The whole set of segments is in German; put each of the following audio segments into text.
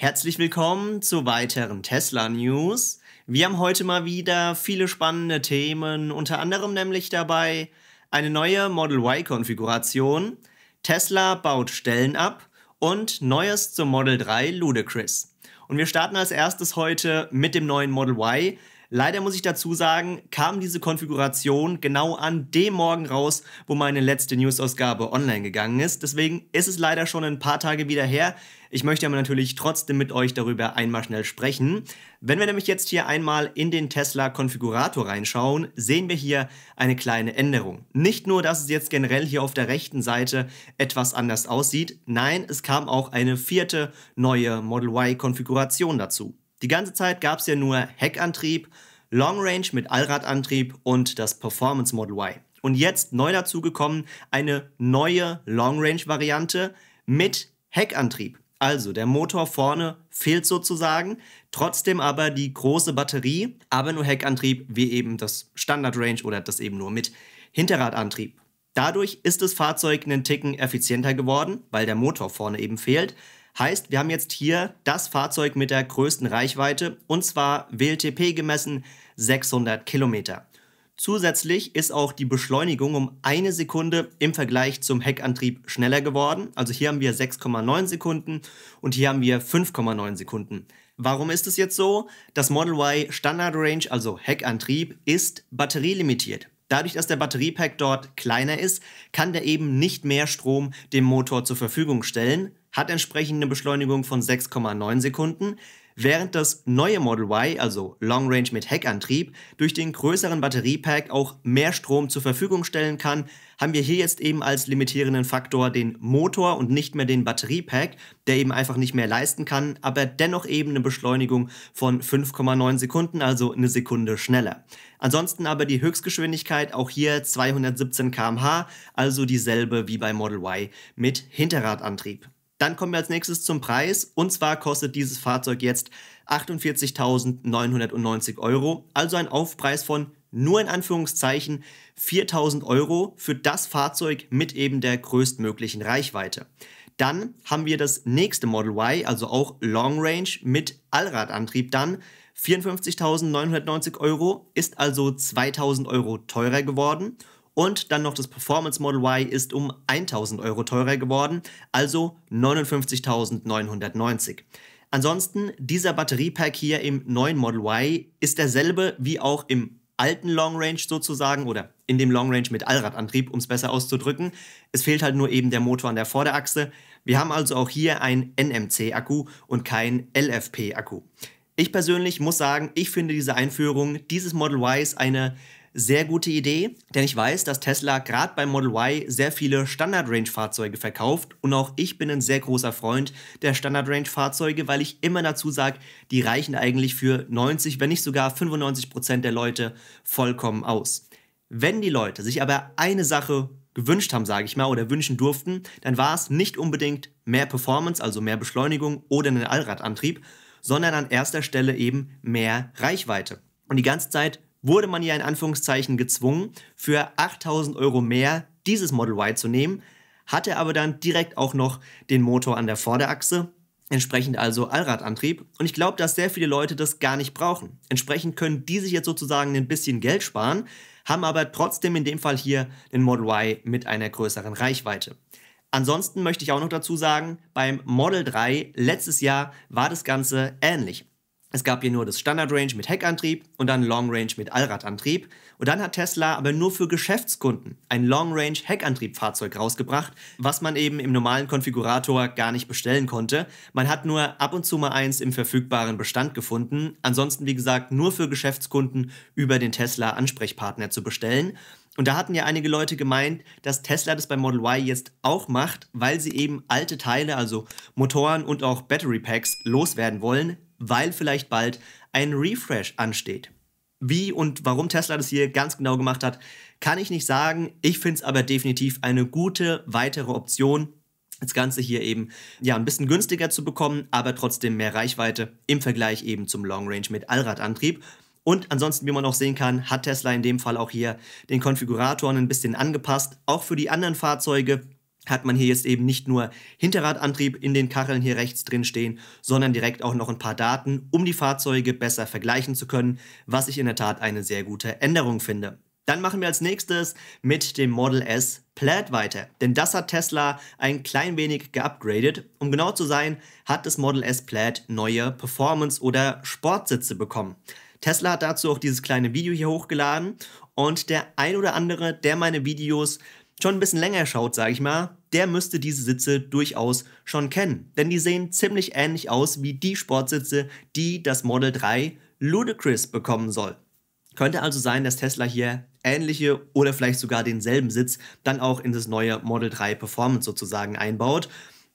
Herzlich willkommen zu weiteren Tesla News. Wir haben heute mal wieder viele spannende Themen, unter anderem nämlich dabei eine neue Model Y-Konfiguration, Tesla baut Stellen ab und Neues zum Model 3 Ludacris. Und wir starten als erstes heute mit dem neuen Model Y, Leider muss ich dazu sagen, kam diese Konfiguration genau an dem Morgen raus, wo meine letzte News-Ausgabe online gegangen ist. Deswegen ist es leider schon ein paar Tage wieder her. Ich möchte aber natürlich trotzdem mit euch darüber einmal schnell sprechen. Wenn wir nämlich jetzt hier einmal in den Tesla-Konfigurator reinschauen, sehen wir hier eine kleine Änderung. Nicht nur, dass es jetzt generell hier auf der rechten Seite etwas anders aussieht, nein, es kam auch eine vierte neue Model Y-Konfiguration dazu. Die ganze Zeit gab es ja nur Heckantrieb, Long Range mit Allradantrieb und das Performance Model Y. Und jetzt neu dazugekommen eine neue Long Range Variante mit Heckantrieb. Also der Motor vorne fehlt sozusagen, trotzdem aber die große Batterie, aber nur Heckantrieb wie eben das Standard Range oder das eben nur mit Hinterradantrieb. Dadurch ist das Fahrzeug einen Ticken effizienter geworden, weil der Motor vorne eben fehlt. Heißt, wir haben jetzt hier das Fahrzeug mit der größten Reichweite und zwar WLTP gemessen 600 Kilometer. Zusätzlich ist auch die Beschleunigung um eine Sekunde im Vergleich zum Heckantrieb schneller geworden. Also hier haben wir 6,9 Sekunden und hier haben wir 5,9 Sekunden. Warum ist es jetzt so? Das Model Y Standard Range, also Heckantrieb, ist batterielimitiert. Dadurch, dass der Batteriepack dort kleiner ist, kann der eben nicht mehr Strom dem Motor zur Verfügung stellen hat entsprechend eine Beschleunigung von 6,9 Sekunden, während das neue Model Y, also Long Range mit Heckantrieb, durch den größeren Batteriepack auch mehr Strom zur Verfügung stellen kann, haben wir hier jetzt eben als limitierenden Faktor den Motor und nicht mehr den Batteriepack, der eben einfach nicht mehr leisten kann, aber dennoch eben eine Beschleunigung von 5,9 Sekunden, also eine Sekunde schneller. Ansonsten aber die Höchstgeschwindigkeit auch hier 217 km/h, also dieselbe wie bei Model Y mit Hinterradantrieb. Dann kommen wir als nächstes zum Preis. Und zwar kostet dieses Fahrzeug jetzt 48.990 Euro, also ein Aufpreis von nur in Anführungszeichen 4000 Euro für das Fahrzeug mit eben der größtmöglichen Reichweite. Dann haben wir das nächste Model Y, also auch Long Range mit Allradantrieb dann. 54.990 Euro ist also 2000 Euro teurer geworden und dann noch das Performance Model Y ist um 1000 Euro teurer geworden, also 59.990. Ansonsten, dieser Batteriepack hier im neuen Model Y ist derselbe wie auch im alten Long Range sozusagen oder in dem Long Range mit Allradantrieb, um es besser auszudrücken. Es fehlt halt nur eben der Motor an der Vorderachse. Wir haben also auch hier ein NMC-Akku und kein LFP-Akku. Ich persönlich muss sagen, ich finde diese Einführung dieses Model Ys eine sehr gute Idee, denn ich weiß, dass Tesla gerade beim Model Y sehr viele Standard-Range-Fahrzeuge verkauft und auch ich bin ein sehr großer Freund der Standard-Range-Fahrzeuge, weil ich immer dazu sage, die reichen eigentlich für 90, wenn nicht sogar 95 Prozent der Leute vollkommen aus. Wenn die Leute sich aber eine Sache gewünscht haben, sage ich mal, oder wünschen durften, dann war es nicht unbedingt mehr Performance, also mehr Beschleunigung oder einen Allradantrieb, sondern an erster Stelle eben mehr Reichweite. Und die ganze Zeit wurde man ja in Anführungszeichen gezwungen, für 8000 Euro mehr dieses Model Y zu nehmen, hatte aber dann direkt auch noch den Motor an der Vorderachse, entsprechend also Allradantrieb. Und ich glaube, dass sehr viele Leute das gar nicht brauchen. Entsprechend können die sich jetzt sozusagen ein bisschen Geld sparen, haben aber trotzdem in dem Fall hier den Model Y mit einer größeren Reichweite. Ansonsten möchte ich auch noch dazu sagen, beim Model 3 letztes Jahr war das Ganze ähnlich. Es gab hier nur das Standard Range mit Heckantrieb und dann Long Range mit Allradantrieb. Und dann hat Tesla aber nur für Geschäftskunden ein Long Range Heckantriebfahrzeug rausgebracht, was man eben im normalen Konfigurator gar nicht bestellen konnte. Man hat nur ab und zu mal eins im verfügbaren Bestand gefunden. Ansonsten, wie gesagt, nur für Geschäftskunden über den Tesla Ansprechpartner zu bestellen. Und da hatten ja einige Leute gemeint, dass Tesla das bei Model Y jetzt auch macht, weil sie eben alte Teile, also Motoren und auch Battery Packs loswerden wollen, weil vielleicht bald ein Refresh ansteht. Wie und warum Tesla das hier ganz genau gemacht hat, kann ich nicht sagen. Ich finde es aber definitiv eine gute weitere Option, das Ganze hier eben ja ein bisschen günstiger zu bekommen, aber trotzdem mehr Reichweite im Vergleich eben zum Long Range mit Allradantrieb. Und ansonsten, wie man auch sehen kann, hat Tesla in dem Fall auch hier den Konfigurator ein bisschen angepasst, auch für die anderen Fahrzeuge hat man hier jetzt eben nicht nur Hinterradantrieb in den Kacheln hier rechts drin stehen, sondern direkt auch noch ein paar Daten, um die Fahrzeuge besser vergleichen zu können, was ich in der Tat eine sehr gute Änderung finde. Dann machen wir als nächstes mit dem Model S Plaid weiter, denn das hat Tesla ein klein wenig geupgradet. Um genau zu sein, hat das Model S Plaid neue Performance- oder Sportsitze bekommen. Tesla hat dazu auch dieses kleine Video hier hochgeladen und der ein oder andere, der meine Videos schon ein bisschen länger schaut, sage ich mal, der müsste diese Sitze durchaus schon kennen. Denn die sehen ziemlich ähnlich aus wie die Sportsitze, die das Model 3 Ludacris bekommen soll. Könnte also sein, dass Tesla hier ähnliche oder vielleicht sogar denselben Sitz dann auch in das neue Model 3 Performance sozusagen einbaut.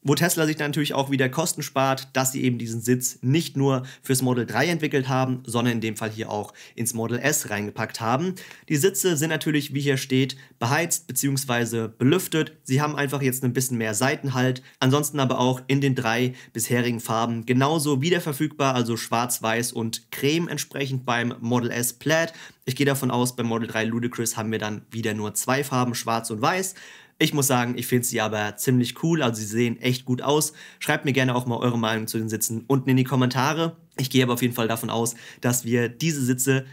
Wo Tesla sich dann natürlich auch wieder Kosten spart, dass sie eben diesen Sitz nicht nur fürs Model 3 entwickelt haben, sondern in dem Fall hier auch ins Model S reingepackt haben. Die Sitze sind natürlich, wie hier steht, beheizt bzw. belüftet. Sie haben einfach jetzt ein bisschen mehr Seitenhalt, ansonsten aber auch in den drei bisherigen Farben genauso wieder verfügbar, also schwarz, weiß und creme entsprechend beim Model S Plaid. Ich gehe davon aus, beim Model 3 Ludicrous haben wir dann wieder nur zwei Farben, schwarz und weiß. Ich muss sagen, ich finde sie aber ziemlich cool, also sie sehen echt gut aus. Schreibt mir gerne auch mal eure Meinung zu den Sitzen unten in die Kommentare. Ich gehe aber auf jeden Fall davon aus, dass wir diese Sitze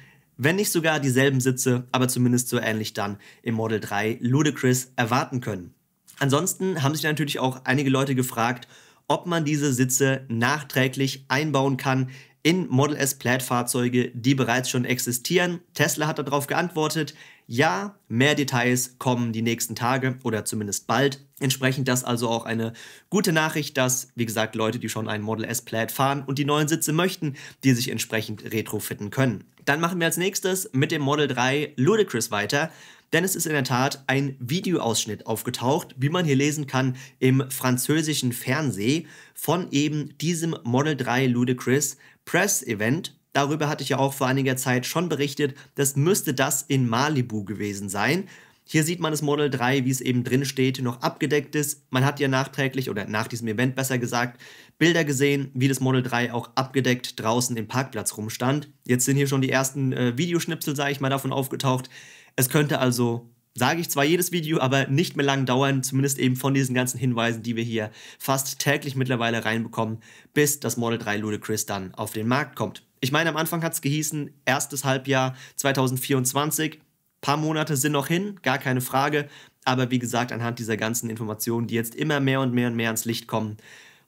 wenn nicht sogar dieselben Sitze, aber zumindest so ähnlich dann im Model 3 Ludacris erwarten können. Ansonsten haben sich natürlich auch einige Leute gefragt, ob man diese Sitze nachträglich einbauen kann in Model S Plaid-Fahrzeuge, die bereits schon existieren. Tesla hat darauf geantwortet, ja, mehr Details kommen die nächsten Tage oder zumindest bald. Entsprechend das also auch eine gute Nachricht, dass, wie gesagt, Leute, die schon einen Model S Plaid fahren und die neuen Sitze möchten, die sich entsprechend retrofitten können. Dann machen wir als nächstes mit dem Model 3 Ludicrous weiter denn es ist in der Tat ein Videoausschnitt aufgetaucht, wie man hier lesen kann im französischen Fernsehen, von eben diesem Model 3 Ludacris, Press Event. Darüber hatte ich ja auch vor einiger Zeit schon berichtet. Das müsste das in Malibu gewesen sein. Hier sieht man das Model 3, wie es eben drin steht, noch abgedeckt ist. Man hat ja nachträglich oder nach diesem Event besser gesagt Bilder gesehen, wie das Model 3 auch abgedeckt draußen im Parkplatz rumstand. Jetzt sind hier schon die ersten äh, Videoschnipsel, sage ich mal, davon aufgetaucht. Es könnte also sage ich zwar jedes Video, aber nicht mehr lang dauern, zumindest eben von diesen ganzen Hinweisen, die wir hier fast täglich mittlerweile reinbekommen, bis das Model 3 Ludacris dann auf den Markt kommt. Ich meine, am Anfang hat es gehießen, erstes Halbjahr 2024, paar Monate sind noch hin, gar keine Frage, aber wie gesagt, anhand dieser ganzen Informationen, die jetzt immer mehr und mehr und mehr ans Licht kommen,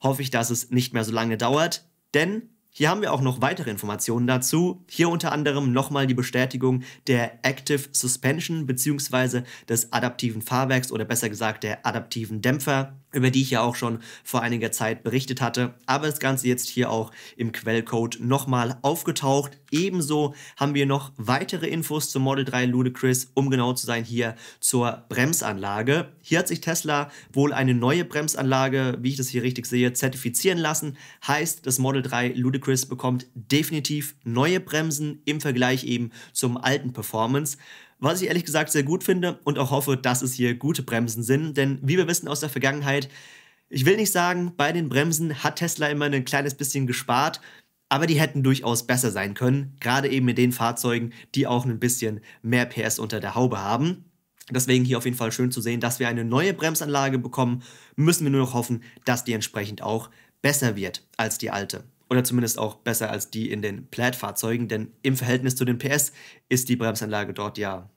hoffe ich, dass es nicht mehr so lange dauert, denn hier haben wir auch noch weitere Informationen dazu. Hier unter anderem nochmal die Bestätigung der Active Suspension bzw. des adaptiven Fahrwerks oder besser gesagt der adaptiven Dämpfer über die ich ja auch schon vor einiger Zeit berichtet hatte. Aber das Ganze jetzt hier auch im Quellcode nochmal aufgetaucht. Ebenso haben wir noch weitere Infos zum Model 3 Ludacris, um genau zu sein hier zur Bremsanlage. Hier hat sich Tesla wohl eine neue Bremsanlage, wie ich das hier richtig sehe, zertifizieren lassen. Heißt, das Model 3 Ludacris bekommt definitiv neue Bremsen im Vergleich eben zum alten Performance was ich ehrlich gesagt sehr gut finde und auch hoffe, dass es hier gute Bremsen sind. Denn wie wir wissen aus der Vergangenheit, ich will nicht sagen, bei den Bremsen hat Tesla immer ein kleines bisschen gespart, aber die hätten durchaus besser sein können, gerade eben mit den Fahrzeugen, die auch ein bisschen mehr PS unter der Haube haben. Deswegen hier auf jeden Fall schön zu sehen, dass wir eine neue Bremsanlage bekommen. Müssen wir nur noch hoffen, dass die entsprechend auch besser wird als die alte. Oder zumindest auch besser als die in den Plaid-Fahrzeugen, denn im Verhältnis zu den PS ist die Bremsanlage dort ja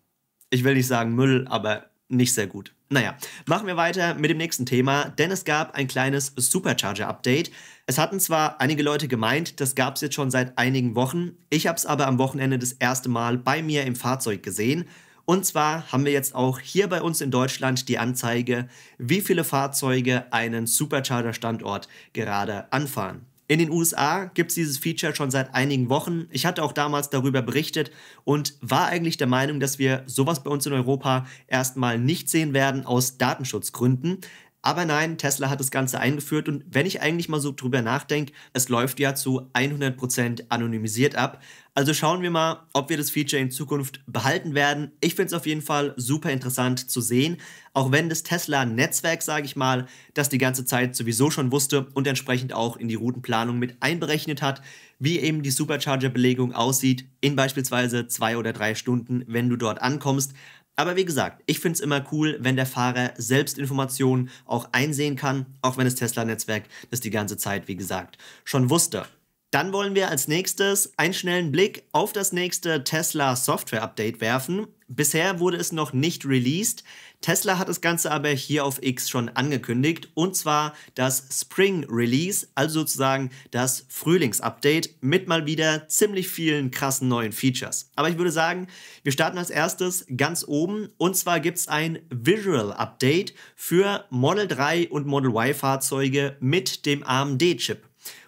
ich will nicht sagen Müll, aber nicht sehr gut. Naja, machen wir weiter mit dem nächsten Thema, denn es gab ein kleines Supercharger-Update. Es hatten zwar einige Leute gemeint, das gab es jetzt schon seit einigen Wochen, ich habe es aber am Wochenende das erste Mal bei mir im Fahrzeug gesehen. Und zwar haben wir jetzt auch hier bei uns in Deutschland die Anzeige, wie viele Fahrzeuge einen Supercharger-Standort gerade anfahren. In den USA gibt es dieses Feature schon seit einigen Wochen. Ich hatte auch damals darüber berichtet und war eigentlich der Meinung, dass wir sowas bei uns in Europa erstmal nicht sehen werden aus Datenschutzgründen. Aber nein, Tesla hat das Ganze eingeführt und wenn ich eigentlich mal so drüber nachdenke, es läuft ja zu 100% anonymisiert ab. Also schauen wir mal, ob wir das Feature in Zukunft behalten werden. Ich finde es auf jeden Fall super interessant zu sehen, auch wenn das Tesla-Netzwerk, sage ich mal, das die ganze Zeit sowieso schon wusste und entsprechend auch in die Routenplanung mit einberechnet hat, wie eben die Supercharger-Belegung aussieht in beispielsweise zwei oder drei Stunden, wenn du dort ankommst. Aber wie gesagt, ich finde es immer cool, wenn der Fahrer selbst Informationen auch einsehen kann, auch wenn das Tesla-Netzwerk das die ganze Zeit, wie gesagt, schon wusste. Dann wollen wir als nächstes einen schnellen Blick auf das nächste Tesla Software Update werfen. Bisher wurde es noch nicht released. Tesla hat das Ganze aber hier auf X schon angekündigt und zwar das Spring Release, also sozusagen das Frühlingsupdate mit mal wieder ziemlich vielen krassen neuen Features. Aber ich würde sagen, wir starten als erstes ganz oben und zwar gibt es ein Visual Update für Model 3 und Model Y Fahrzeuge mit dem AMD-Chip.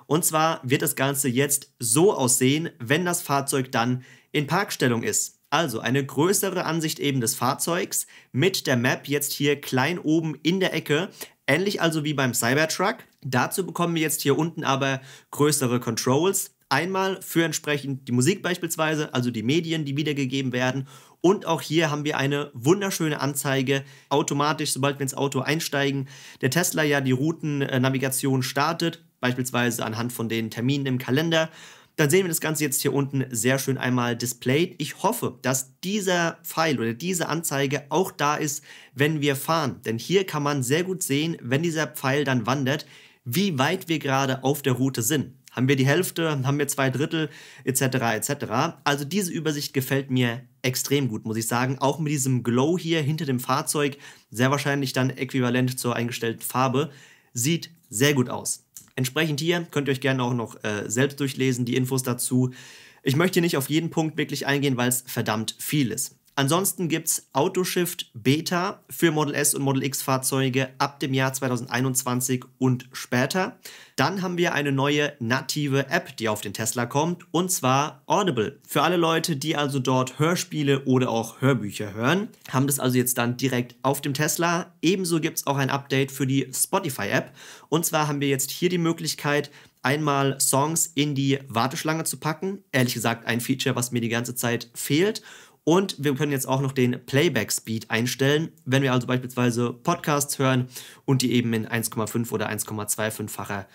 Und zwar wird das Ganze jetzt so aussehen, wenn das Fahrzeug dann in Parkstellung ist. Also eine größere Ansicht eben des Fahrzeugs mit der Map jetzt hier klein oben in der Ecke. Ähnlich also wie beim Cybertruck. Dazu bekommen wir jetzt hier unten aber größere Controls. Einmal für entsprechend die Musik beispielsweise, also die Medien, die wiedergegeben werden. Und auch hier haben wir eine wunderschöne Anzeige. Automatisch, sobald wir ins Auto einsteigen, der Tesla ja die Routennavigation startet, beispielsweise anhand von den Terminen im Kalender dann sehen wir das Ganze jetzt hier unten sehr schön einmal displayed. Ich hoffe, dass dieser Pfeil oder diese Anzeige auch da ist, wenn wir fahren. Denn hier kann man sehr gut sehen, wenn dieser Pfeil dann wandert, wie weit wir gerade auf der Route sind. Haben wir die Hälfte, haben wir zwei Drittel, etc. etc. Also diese Übersicht gefällt mir extrem gut, muss ich sagen. Auch mit diesem Glow hier hinter dem Fahrzeug, sehr wahrscheinlich dann äquivalent zur eingestellten Farbe, sieht sehr gut aus. Entsprechend hier könnt ihr euch gerne auch noch äh, selbst durchlesen, die Infos dazu. Ich möchte hier nicht auf jeden Punkt wirklich eingehen, weil es verdammt viel ist. Ansonsten gibt es Autoshift Beta für Model S und Model X Fahrzeuge ab dem Jahr 2021 und später. Dann haben wir eine neue native App, die auf den Tesla kommt, und zwar Audible. Für alle Leute, die also dort Hörspiele oder auch Hörbücher hören, haben das also jetzt dann direkt auf dem Tesla. Ebenso gibt es auch ein Update für die Spotify-App. Und zwar haben wir jetzt hier die Möglichkeit, einmal Songs in die Warteschlange zu packen. Ehrlich gesagt ein Feature, was mir die ganze Zeit fehlt. Und wir können jetzt auch noch den Playback-Speed einstellen, wenn wir also beispielsweise Podcasts hören und die eben in 1,5 oder 1,25-facher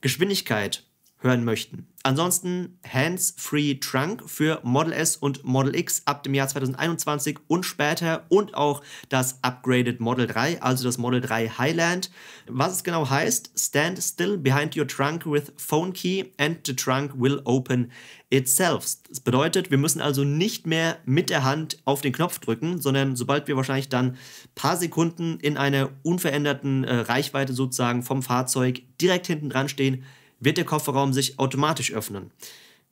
Geschwindigkeit hören möchten. Ansonsten Hands-Free Trunk für Model S und Model X ab dem Jahr 2021 und später und auch das Upgraded Model 3, also das Model 3 Highland. Was es genau heißt, stand still behind your trunk with phone key and the trunk will open itself. Das bedeutet, wir müssen also nicht mehr mit der Hand auf den Knopf drücken, sondern sobald wir wahrscheinlich dann ein paar Sekunden in einer unveränderten äh, Reichweite sozusagen vom Fahrzeug direkt hinten dran stehen, wird der Kofferraum sich automatisch öffnen.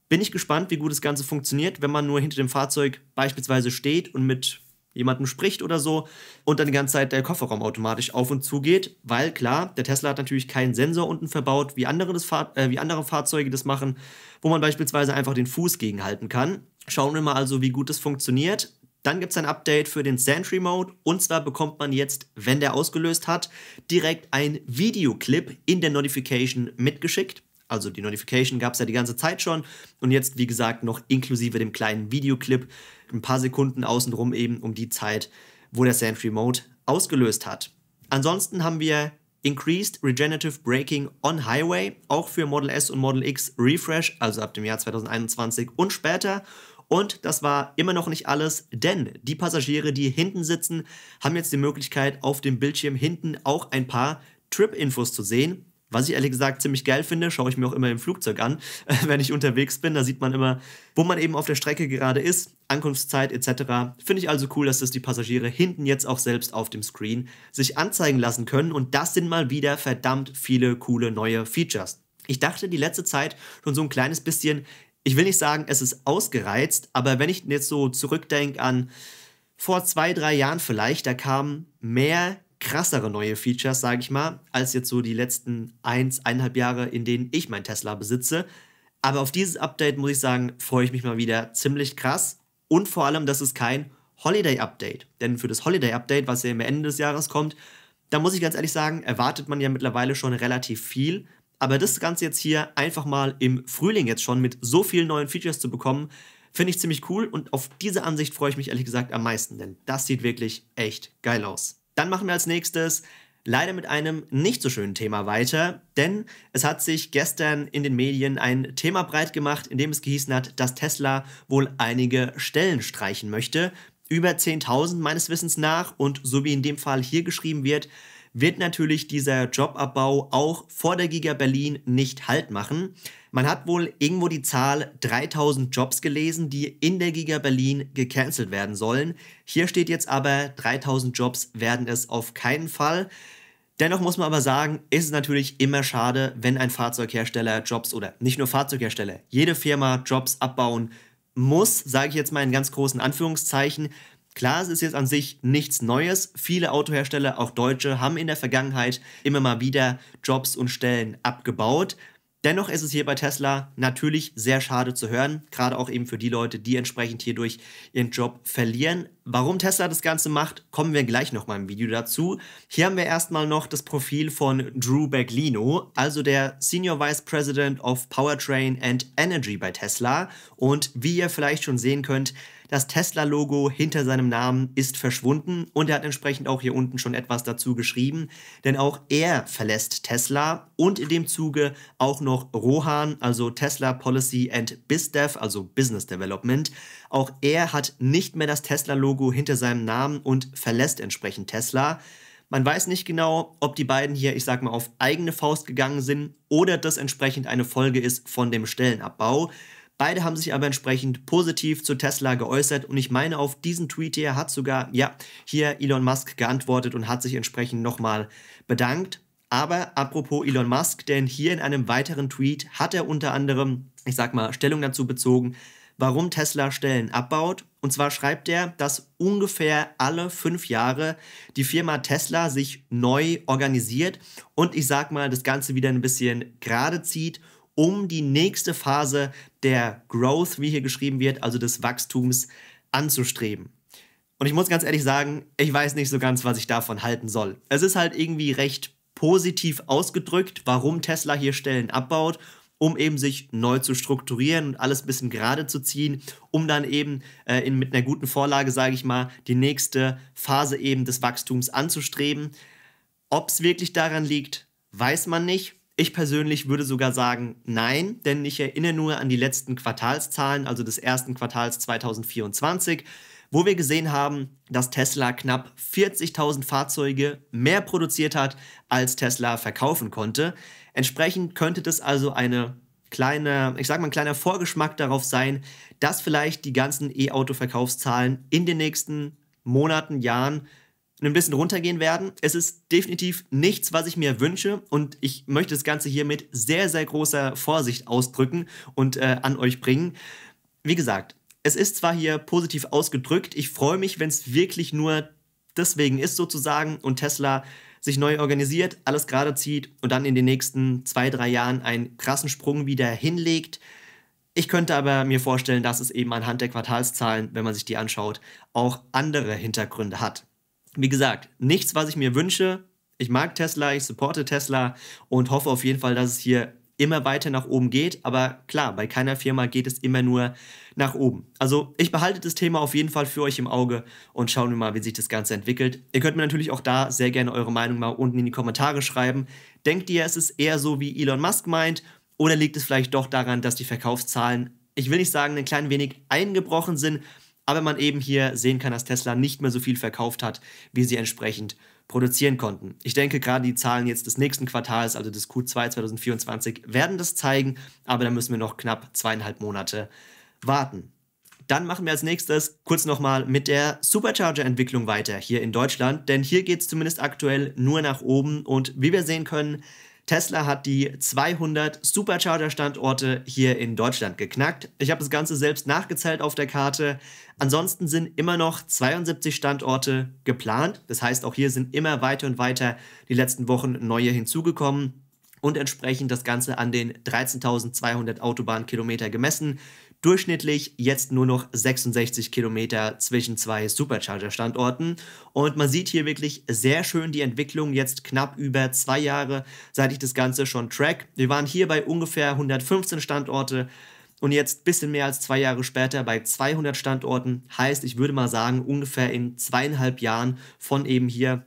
Bin ich gespannt, wie gut das Ganze funktioniert, wenn man nur hinter dem Fahrzeug beispielsweise steht und mit jemandem spricht oder so und dann die ganze Zeit der Kofferraum automatisch auf und zu geht, weil klar, der Tesla hat natürlich keinen Sensor unten verbaut, wie andere, das Fahr äh, wie andere Fahrzeuge das machen, wo man beispielsweise einfach den Fuß gegenhalten kann. Schauen wir mal also, wie gut das funktioniert. Dann gibt es ein Update für den Sentry Mode und zwar bekommt man jetzt, wenn der ausgelöst hat, direkt ein Videoclip in der Notification mitgeschickt. Also die Notification gab es ja die ganze Zeit schon und jetzt, wie gesagt, noch inklusive dem kleinen Videoclip, ein paar Sekunden außenrum eben um die Zeit, wo der Sentry Mode ausgelöst hat. Ansonsten haben wir Increased Regenerative Braking on Highway, auch für Model S und Model X Refresh, also ab dem Jahr 2021 und später. Und das war immer noch nicht alles, denn die Passagiere, die hinten sitzen, haben jetzt die Möglichkeit, auf dem Bildschirm hinten auch ein paar Trip-Infos zu sehen. Was ich ehrlich gesagt ziemlich geil finde, schaue ich mir auch immer im Flugzeug an, wenn ich unterwegs bin. Da sieht man immer, wo man eben auf der Strecke gerade ist, Ankunftszeit etc. Finde ich also cool, dass das die Passagiere hinten jetzt auch selbst auf dem Screen sich anzeigen lassen können. Und das sind mal wieder verdammt viele coole neue Features. Ich dachte die letzte Zeit schon so ein kleines bisschen, ich will nicht sagen, es ist ausgereizt, aber wenn ich jetzt so zurückdenke an vor zwei, drei Jahren vielleicht, da kamen mehr krassere neue Features, sage ich mal, als jetzt so die letzten eins, eineinhalb Jahre, in denen ich mein Tesla besitze. Aber auf dieses Update muss ich sagen, freue ich mich mal wieder ziemlich krass. Und vor allem, das ist kein Holiday-Update. Denn für das Holiday-Update, was ja im Ende des Jahres kommt, da muss ich ganz ehrlich sagen, erwartet man ja mittlerweile schon relativ viel. Aber das Ganze jetzt hier einfach mal im Frühling jetzt schon mit so vielen neuen Features zu bekommen, finde ich ziemlich cool und auf diese Ansicht freue ich mich ehrlich gesagt am meisten, denn das sieht wirklich echt geil aus. Dann machen wir als nächstes leider mit einem nicht so schönen Thema weiter, denn es hat sich gestern in den Medien ein Thema breit gemacht, in dem es gehießen hat, dass Tesla wohl einige Stellen streichen möchte. Über 10.000 meines Wissens nach und so wie in dem Fall hier geschrieben wird, wird natürlich dieser Jobabbau auch vor der Giga Berlin nicht Halt machen. Man hat wohl irgendwo die Zahl 3000 Jobs gelesen, die in der Giga Berlin gecancelt werden sollen. Hier steht jetzt aber, 3000 Jobs werden es auf keinen Fall. Dennoch muss man aber sagen, ist es natürlich immer schade, wenn ein Fahrzeughersteller Jobs oder nicht nur Fahrzeughersteller, jede Firma Jobs abbauen muss, sage ich jetzt mal in ganz großen Anführungszeichen, Klar, es ist jetzt an sich nichts Neues. Viele Autohersteller, auch deutsche, haben in der Vergangenheit immer mal wieder Jobs und Stellen abgebaut. Dennoch ist es hier bei Tesla natürlich sehr schade zu hören, gerade auch eben für die Leute, die entsprechend hierdurch ihren Job verlieren. Warum Tesla das Ganze macht, kommen wir gleich nochmal im Video dazu. Hier haben wir erstmal noch das Profil von Drew Berglino, also der Senior Vice President of Powertrain and Energy bei Tesla. Und wie ihr vielleicht schon sehen könnt, das Tesla-Logo hinter seinem Namen ist verschwunden und er hat entsprechend auch hier unten schon etwas dazu geschrieben, denn auch er verlässt Tesla und in dem Zuge auch noch Rohan, also Tesla Policy and BizDev, also Business Development. Auch er hat nicht mehr das Tesla-Logo hinter seinem Namen und verlässt entsprechend Tesla. Man weiß nicht genau, ob die beiden hier, ich sag mal, auf eigene Faust gegangen sind oder das entsprechend eine Folge ist von dem Stellenabbau. Beide haben sich aber entsprechend positiv zu Tesla geäußert und ich meine, auf diesen Tweet hier hat sogar, ja, hier Elon Musk geantwortet und hat sich entsprechend nochmal bedankt. Aber apropos Elon Musk, denn hier in einem weiteren Tweet hat er unter anderem, ich sag mal, Stellung dazu bezogen, warum Tesla Stellen abbaut. Und zwar schreibt er, dass ungefähr alle fünf Jahre die Firma Tesla sich neu organisiert und ich sag mal, das Ganze wieder ein bisschen gerade zieht um die nächste Phase der Growth, wie hier geschrieben wird, also des Wachstums anzustreben. Und ich muss ganz ehrlich sagen, ich weiß nicht so ganz, was ich davon halten soll. Es ist halt irgendwie recht positiv ausgedrückt, warum Tesla hier Stellen abbaut, um eben sich neu zu strukturieren und alles ein bisschen gerade zu ziehen, um dann eben äh, in, mit einer guten Vorlage, sage ich mal, die nächste Phase eben des Wachstums anzustreben. Ob es wirklich daran liegt, weiß man nicht. Ich persönlich würde sogar sagen, nein, denn ich erinnere nur an die letzten Quartalszahlen, also des ersten Quartals 2024, wo wir gesehen haben, dass Tesla knapp 40.000 Fahrzeuge mehr produziert hat, als Tesla verkaufen konnte. Entsprechend könnte das also eine kleine, ich sag mal, ein kleiner Vorgeschmack darauf sein, dass vielleicht die ganzen E-Auto-Verkaufszahlen in den nächsten Monaten, Jahren ein bisschen runtergehen werden. Es ist definitiv nichts, was ich mir wünsche und ich möchte das Ganze hier mit sehr, sehr großer Vorsicht ausdrücken und äh, an euch bringen. Wie gesagt, es ist zwar hier positiv ausgedrückt, ich freue mich, wenn es wirklich nur deswegen ist sozusagen und Tesla sich neu organisiert, alles gerade zieht und dann in den nächsten zwei, drei Jahren einen krassen Sprung wieder hinlegt. Ich könnte aber mir vorstellen, dass es eben anhand der Quartalszahlen, wenn man sich die anschaut, auch andere Hintergründe hat wie gesagt, nichts, was ich mir wünsche. Ich mag Tesla, ich supporte Tesla und hoffe auf jeden Fall, dass es hier immer weiter nach oben geht. Aber klar, bei keiner Firma geht es immer nur nach oben. Also ich behalte das Thema auf jeden Fall für euch im Auge und schauen wir mal, wie sich das Ganze entwickelt. Ihr könnt mir natürlich auch da sehr gerne eure Meinung mal unten in die Kommentare schreiben. Denkt ihr, es ist eher so, wie Elon Musk meint? Oder liegt es vielleicht doch daran, dass die Verkaufszahlen, ich will nicht sagen, ein klein wenig eingebrochen sind, aber man eben hier sehen kann, dass Tesla nicht mehr so viel verkauft hat, wie sie entsprechend produzieren konnten. Ich denke, gerade die Zahlen jetzt des nächsten Quartals, also des Q2 2024, werden das zeigen, aber da müssen wir noch knapp zweieinhalb Monate warten. Dann machen wir als nächstes kurz nochmal mit der Supercharger-Entwicklung weiter hier in Deutschland, denn hier geht es zumindest aktuell nur nach oben und wie wir sehen können, Tesla hat die 200 Supercharger-Standorte hier in Deutschland geknackt. Ich habe das Ganze selbst nachgezählt auf der Karte. Ansonsten sind immer noch 72 Standorte geplant. Das heißt, auch hier sind immer weiter und weiter die letzten Wochen neue hinzugekommen und entsprechend das Ganze an den 13.200 Autobahnkilometer gemessen. Durchschnittlich jetzt nur noch 66 Kilometer zwischen zwei Supercharger-Standorten. Und man sieht hier wirklich sehr schön die Entwicklung jetzt knapp über zwei Jahre, seit ich das Ganze schon track. Wir waren hier bei ungefähr 115 Standorte und jetzt ein bisschen mehr als zwei Jahre später bei 200 Standorten. Heißt, ich würde mal sagen, ungefähr in zweieinhalb Jahren von eben hier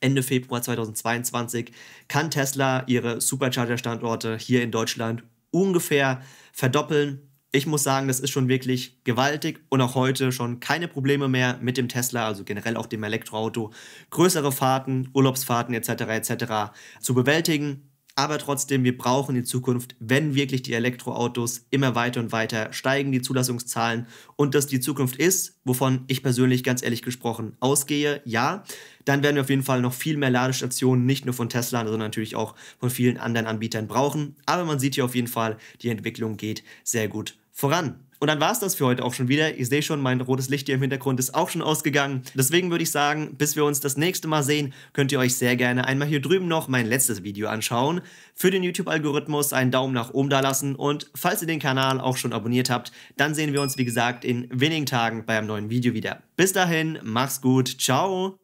Ende Februar 2022 kann Tesla ihre Supercharger-Standorte hier in Deutschland ungefähr verdoppeln ich muss sagen, das ist schon wirklich gewaltig und auch heute schon keine Probleme mehr mit dem Tesla, also generell auch dem Elektroauto, größere Fahrten, Urlaubsfahrten etc. etc. zu bewältigen. Aber trotzdem, wir brauchen in Zukunft, wenn wirklich die Elektroautos immer weiter und weiter steigen, die Zulassungszahlen und das die Zukunft ist, wovon ich persönlich ganz ehrlich gesprochen ausgehe, ja, dann werden wir auf jeden Fall noch viel mehr Ladestationen, nicht nur von Tesla, sondern natürlich auch von vielen anderen Anbietern brauchen. Aber man sieht hier auf jeden Fall, die Entwicklung geht sehr gut voran. Und dann war es das für heute auch schon wieder. Ihr seht schon, mein rotes Licht hier im Hintergrund ist auch schon ausgegangen. Deswegen würde ich sagen, bis wir uns das nächste Mal sehen, könnt ihr euch sehr gerne einmal hier drüben noch mein letztes Video anschauen. Für den YouTube-Algorithmus einen Daumen nach oben da lassen und falls ihr den Kanal auch schon abonniert habt, dann sehen wir uns wie gesagt in wenigen Tagen bei einem neuen Video wieder. Bis dahin, mach's gut, ciao!